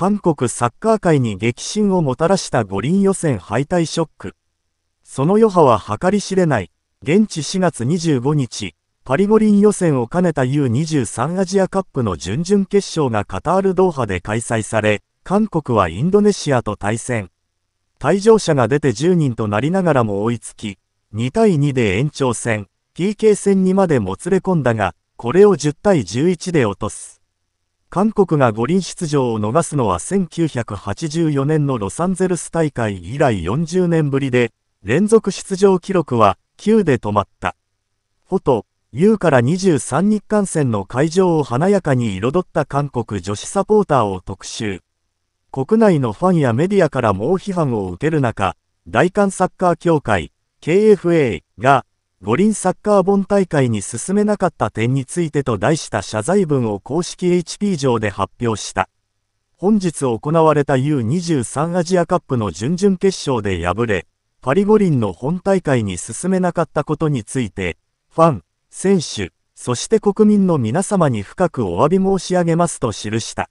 韓国サッカー界に激震をもたらした五輪予選敗退ショック。その余波は計り知れない。現地4月25日、パリ五輪予選を兼ねた U23 アジアカップの準々決勝がカタールドーハで開催され、韓国はインドネシアと対戦。退場者が出て10人となりながらも追いつき、2対2で延長戦、PK 戦にまでもつれ込んだが、これを10対11で落とす。韓国が五輪出場を逃すのは1984年のロサンゼルス大会以来40年ぶりで、連続出場記録は9で止まった。フォト、U から23日間戦の会場を華やかに彩った韓国女子サポーターを特集。国内のファンやメディアから猛批判を受ける中、大韓サッカー協会、KFA が五輪サッカー本大会に進めなかった点についてと題した謝罪文を公式 HP 上で発表した。本日行われた U23 アジアカップの準々決勝で敗れ、パリ五輪の本大会に進めなかったことについて、ファン、選手、そして国民の皆様に深くお詫び申し上げますと記した。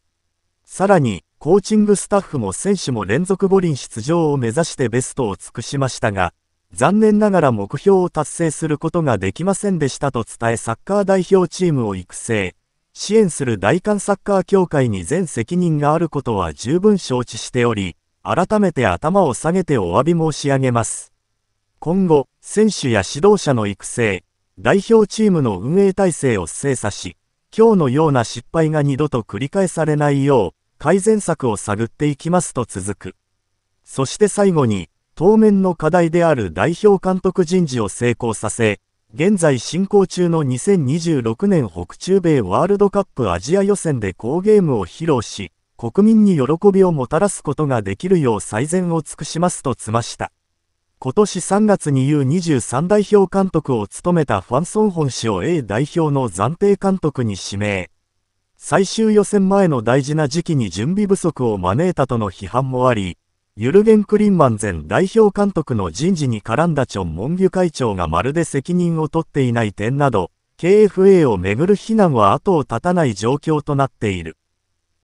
さらに、コーチングスタッフも選手も連続五輪出場を目指してベストを尽くしましたが、残念ながら目標を達成することができませんでしたと伝えサッカー代表チームを育成、支援する大韓サッカー協会に全責任があることは十分承知しており、改めて頭を下げてお詫び申し上げます。今後、選手や指導者の育成、代表チームの運営体制を精査し、今日のような失敗が二度と繰り返されないよう、改善策を探っていきますと続く。そして最後に、当面の課題である代表監督人事を成功させ、現在進行中の2026年北中米ワールドカップアジア予選で好ゲームを披露し、国民に喜びをもたらすことができるよう最善を尽くしますとつました。今年3月に U23 代表監督を務めたファン・ソンホン氏を A 代表の暫定監督に指名。最終予選前の大事な時期に準備不足を招いたとの批判もあり、ユルゲン・クリンマン前代表監督の人事に絡んだチョン文ュ会長がまるで責任を取っていない点など、KFA をめぐる非難は後を絶たない状況となっている。